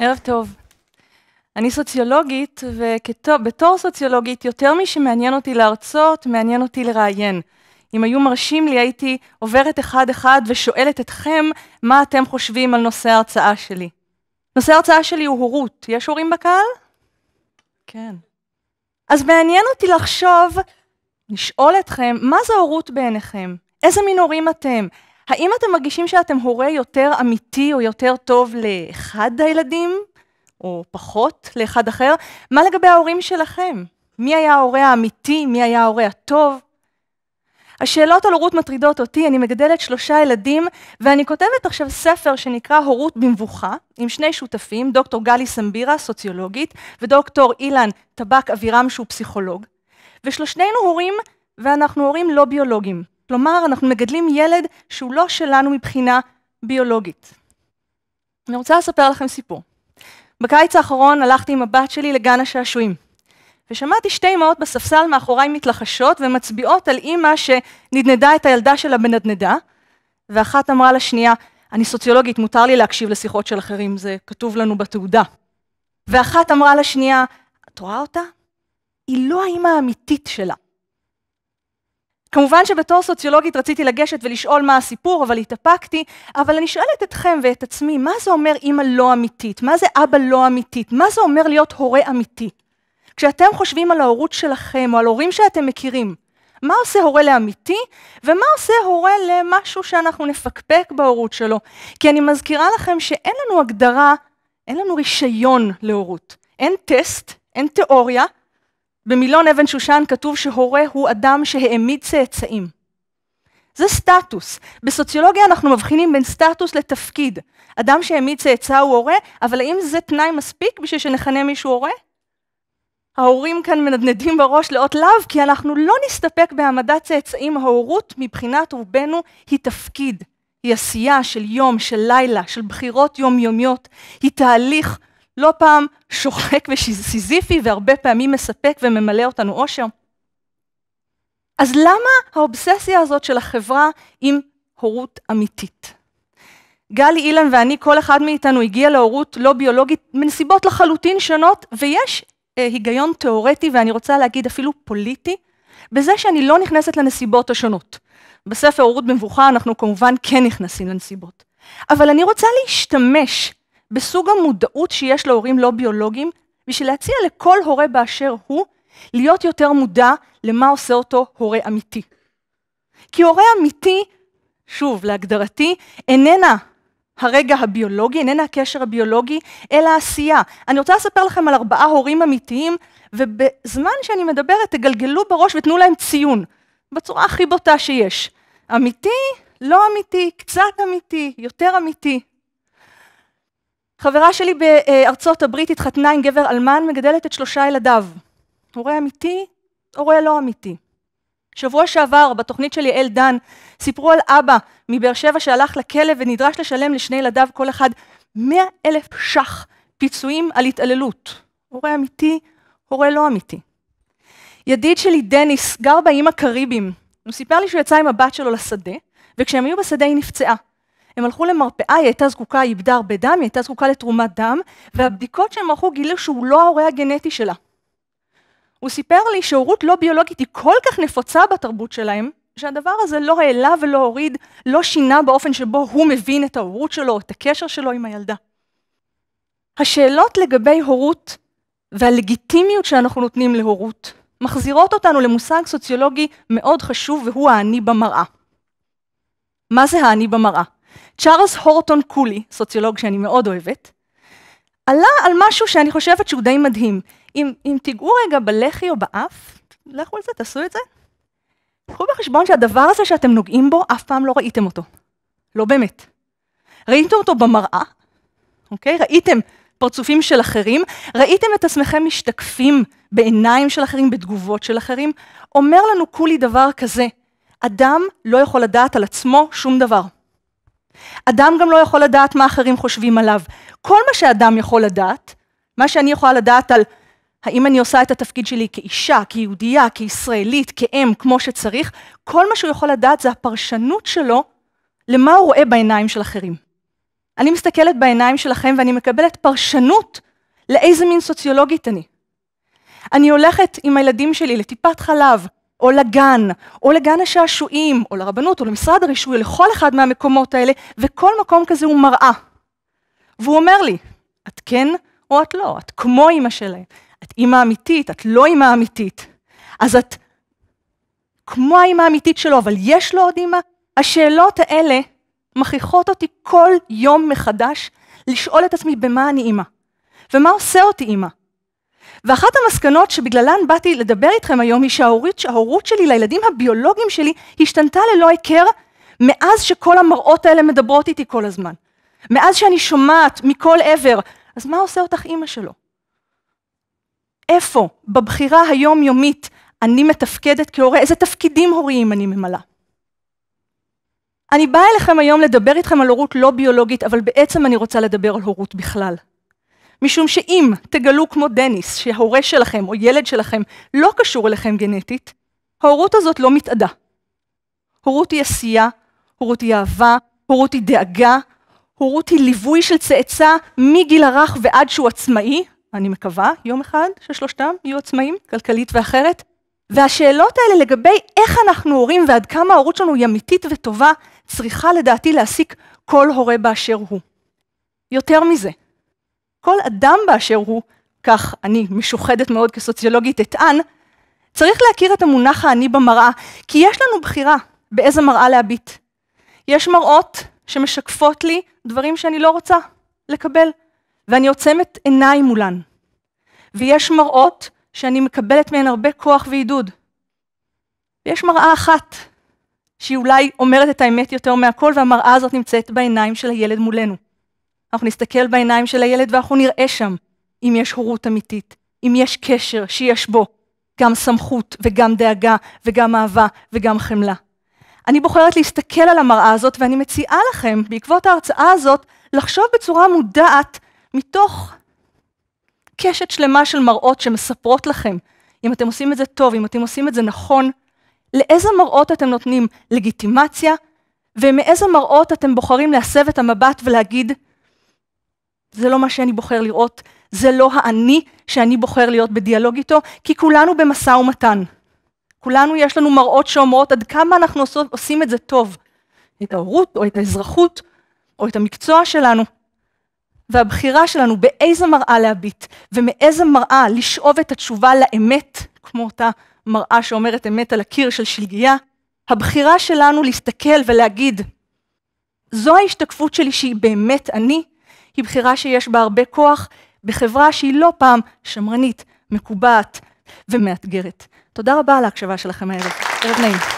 ערב טוב. אני סוציולוגית, ובתור סוציולוגית, יותר משמעניין אותי להרצות, מעניין אותי לראיין. אם היו מרשים לי, הייתי עוברת אחד-אחד ושואלת אתכם מה אתם חושבים על נושא ההרצאה שלי. נושא ההרצאה שלי הוא הורות. יש הורים בקהל? כן. אז מעניין אותי לחשוב, לשאול אתכם, מה זה הורות בעיניכם? איזה מין הורים אתם? האם אתם מרגישים שאתם הורה יותר אמיתי או יותר טוב לאחד הילדים, או פחות לאחד אחר? מה לגבי ההורים שלכם? מי היה ההורה האמיתי? מי היה ההורה הטוב? השאלות על הורות מטרידות אותי, אני מגדלת שלושה ילדים, ואני כותבת עכשיו ספר שנקרא הורות במבוכה, עם שני שותפים, דוקטור גלי סמבירה, סוציולוגית, ודוקטור אילן טבק אבירם, שהוא פסיכולוג. ושלושנינו הורים, ואנחנו הורים לא ביולוגיים. כלומר, אנחנו מגדלים ילד שהוא לא שלנו מבחינה ביולוגית. אני רוצה לספר לכם סיפור. בקיץ האחרון הלכתי עם הבת שלי לגן השעשועים, ושמעתי שתי אמהות בספסל מאחוריי מתלחשות ומצביעות על אימא שנדנדה את הילדה שלה בנדנדה, ואחת אמרה לשנייה, אני סוציולוגית, מותר לי להקשיב לשיחות של אחרים, זה כתוב לנו בתעודה. ואחת אמרה לשנייה, את רואה אותה? היא לא האימא האמיתית שלה. כמובן שבתור סוציולוגית רציתי לגשת ולשאול מה הסיפור, אבל התאפקתי, אבל אני שואלת אתכם ואת עצמי, מה זה אומר אימא לא אמיתית? מה זה אבא לא אמיתית? מה זה אומר להיות הורה אמיתי? כשאתם חושבים על ההורות שלכם, או על הורים שאתם מכירים, מה עושה הורה לאמיתי, ומה עושה הורה למשהו שאנחנו נפקפק בהורות שלו. כי אני מזכירה לכם שאין לנו הגדרה, אין לנו רישיון להורות. אין טסט, אין תיאוריה, במילון אבן שושן כתוב שהורה הוא אדם שהעמיד צאצאים. זה סטטוס. בסוציולוגיה אנחנו מבחינים בין סטטוס לתפקיד. אדם שהעמיד צאצא הוא הורה, אבל האם זה תנאי מספיק בשביל שנכנה מישהו הורה? ההורים כאן מנדנדים בראש לאות לאו, כי אנחנו לא נסתפק בהעמדת צאצאים. ההורות מבחינת רובנו היא תפקיד, היא עשייה של יום, של לילה, של בחירות יומיומיות, היא תהליך לא פעם שוחק וסיזיפי והרבה פעמים מספק וממלא אותנו אושר. אז למה האובססיה הזאת של החברה עם הורות אמיתית? גלי אילן ואני, כל אחד מאיתנו הגיע להורות לא ביולוגית מנסיבות לחלוטין שונות, ויש אה, היגיון תיאורטי, ואני רוצה להגיד אפילו פוליטי, בזה שאני לא נכנסת לנסיבות השונות. בספר הורות במבוכה אנחנו כמובן כן נכנסים לנסיבות. אבל אני רוצה להשתמש בסוג המודעות שיש להורים לא ביולוגיים, בשביל להציע לכל הורה באשר הוא, להיות יותר מודע למה עושה אותו הורה אמיתי. כי הורה אמיתי, שוב, להגדרתי, איננה הרגע הביולוגי, איננה הקשר הביולוגי, אלא העשייה. אני רוצה לספר לכם על ארבעה הורים אמיתיים, ובזמן שאני מדברת, תגלגלו בראש ותנו להם ציון, בצורה הכי בוטה שיש. אמיתי, לא אמיתי, קצת אמיתי, יותר אמיתי. חברה שלי בארצות הברית התחתנה עם גבר אלמן, מגדלת את שלושה ילדיו. הורה אמיתי, הורה לא אמיתי. שבוע שעבר, בתוכנית של יעל דן, סיפרו על אבא מבאר שבע שהלך לכלא ונדרש לשלם לשני ילדיו כל אחד 100 אלף ש"ח פיצויים על התעללות. הורה אמיתי, הורה לא אמיתי. ידיד שלי, דניס, גר באיים הקריביים. הוא סיפר לי שהוא יצא עם הבת שלו לשדה, וכשהם היו בשדה היא נפצעה. הם הלכו למרפאה, היא הייתה זקוקה, היא איבדה הרבה דם, היא הייתה זקוקה לתרומת דם, והבדיקות שהם ערכו גילו שהוא לא ההורה הגנטי שלה. הוא סיפר לי שהורות לא ביולוגית היא כל כך נפוצה בתרבות שלהם, שהדבר הזה לא העלה ולא הוריד, לא שינה באופן שבו הוא מבין את ההורות שלו, את הקשר שלו עם הילדה. השאלות לגבי הורות והלגיטימיות שאנחנו נותנים להורות מחזירות אותנו למושג סוציולוגי מאוד חשוב והוא האני במראה. מה זה האני במראה? צ'ארלס הורטון קולי, סוציולוג שאני מאוד אוהבת, עלה על משהו שאני חושבת שהוא די מדהים. אם, אם תיגעו רגע בלחי או באף, לכו על זה, תעשו את זה. קחו בחשבון שהדבר הזה שאתם נוגעים בו, אף פעם לא ראיתם אותו. לא באמת. ראיתם אותו במראה, אוקיי? ראיתם פרצופים של אחרים, ראיתם את עצמכם משתקפים בעיניים של אחרים, בתגובות של אחרים. אומר לנו כולי דבר כזה, אדם לא יכול לדעת על עצמו שום דבר. אדם גם לא יכול לדעת מה אחרים חושבים עליו. כל מה שאדם יכול לדעת, מה שאני יכולה לדעת על האם אני עושה את התפקיד שלי כאישה, כיהודייה, כישראלית, כאם, כמו שצריך, כל מה שהוא יכול לדעת זה הפרשנות שלו למה הוא רואה בעיניים של אחרים. אני מסתכלת בעיניים שלכם ואני מקבלת פרשנות לאיזה מין סוציולוגית אני. אני הולכת עם הילדים שלי לטיפת חלב, או לגן, או לגן השעשועים, או לרבנות, או למשרד הרישוי, לכל אחד מהמקומות האלה, וכל מקום כזה הוא מראה. והוא אומר לי, את כן או את לא, את כמו אימא שלהם, את אימא אמיתית, את לא אימא אמיתית. אז את כמו האימא האמיתית שלו, אבל יש לו עוד אימא? השאלות האלה מכריחות אותי כל יום מחדש לשאול את עצמי במה אני אימא, ומה עושה אותי אימא, ואחת המסקנות שבגללן באתי לדבר איתכם היום היא שההורות, שההורות שלי לילדים הביולוגיים שלי השתנתה ללא היכר מאז שכל המראות האלה מדברות איתי כל הזמן. מאז שאני שומעת מכל עבר, אז מה עושה אותך אימא שלו? איפה, בבחירה היומיומית, אני מתפקדת כהורה, איזה תפקידים הוריים אני ממלאה? אני באה אליכם היום לדבר איתכם על הורות לא ביולוגית, אבל בעצם אני רוצה לדבר על הורות בכלל. משום שאם תגלו כמו דניס שההורה שלכם או ילד שלכם לא קשור אליכם גנטית, ההורות הזאת לא מתאדה. הורות היא עשייה, הורות היא אהבה, הורות היא דאגה, הורות היא ליווי של צאצא מגיל הרך ועד שהוא עצמאי, אני מקווה יום אחד ששלושתם יהיו עצמאים, כלכלית ואחרת. והשאלות האלה לגבי איך אנחנו הורים ועד כמה ההורות שלנו היא אמיתית וטובה, צריכה לדעתי להעסיק כל הורה באשר הוא. יותר מזה, כל אדם באשר הוא, כך אני משוחדת מאוד כסוציולוגית אטען, צריך להכיר את המונח האני במראה, כי יש לנו בחירה באיזה מראה להביט. יש מראות שמשקפות לי דברים שאני לא רוצה לקבל, ואני עוצמת עיניי מולן. ויש מראות שאני מקבלת מהן הרבה כוח ועידוד. ויש מראה אחת, שהיא אולי אומרת את האמת יותר מהכל, והמראה הזאת נמצאת בעיניים של הילד מולנו. אנחנו נסתכל בעיניים של הילד ואנחנו נראה שם אם יש הורות אמיתית, אם יש קשר שיש בו גם סמכות וגם דאגה וגם אהבה וגם חמלה. אני בוחרת להסתכל על המראה הזאת ואני מציעה לכם, בעקבות ההרצאה הזאת, לחשוב בצורה מודעת מתוך קשת שלמה של מראות שמספרות לכם, אם אתם עושים את זה טוב, אם אתם עושים את זה נכון, לאיזה מראות אתם נותנים לגיטימציה, ומאיזה מראות אתם בוחרים להסב את המבט ולהגיד, זה לא מה שאני בוחר לראות, זה לא האני שאני בוחר להיות בדיאלוג איתו, כי כולנו במשא ומתן. כולנו יש לנו מראות שאומרות עד כמה אנחנו עושות, עושים את זה טוב, את ההורות או את האזרחות או את המקצוע שלנו. והבחירה שלנו באיזה מראה להביט ומאיזה מראה לשאוב את התשובה לאמת, כמו אותה מראה שאומרת אמת על הקיר של שלגיה, הבחירה שלנו להסתכל ולהגיד, זו ההשתקפות שלי שהיא באמת אני, היא בחירה שיש בה הרבה כוח, בחברה שהיא לא פעם שמרנית, מקובעת ומאתגרת. תודה רבה על ההקשבה שלכם הערב. ערב נעים.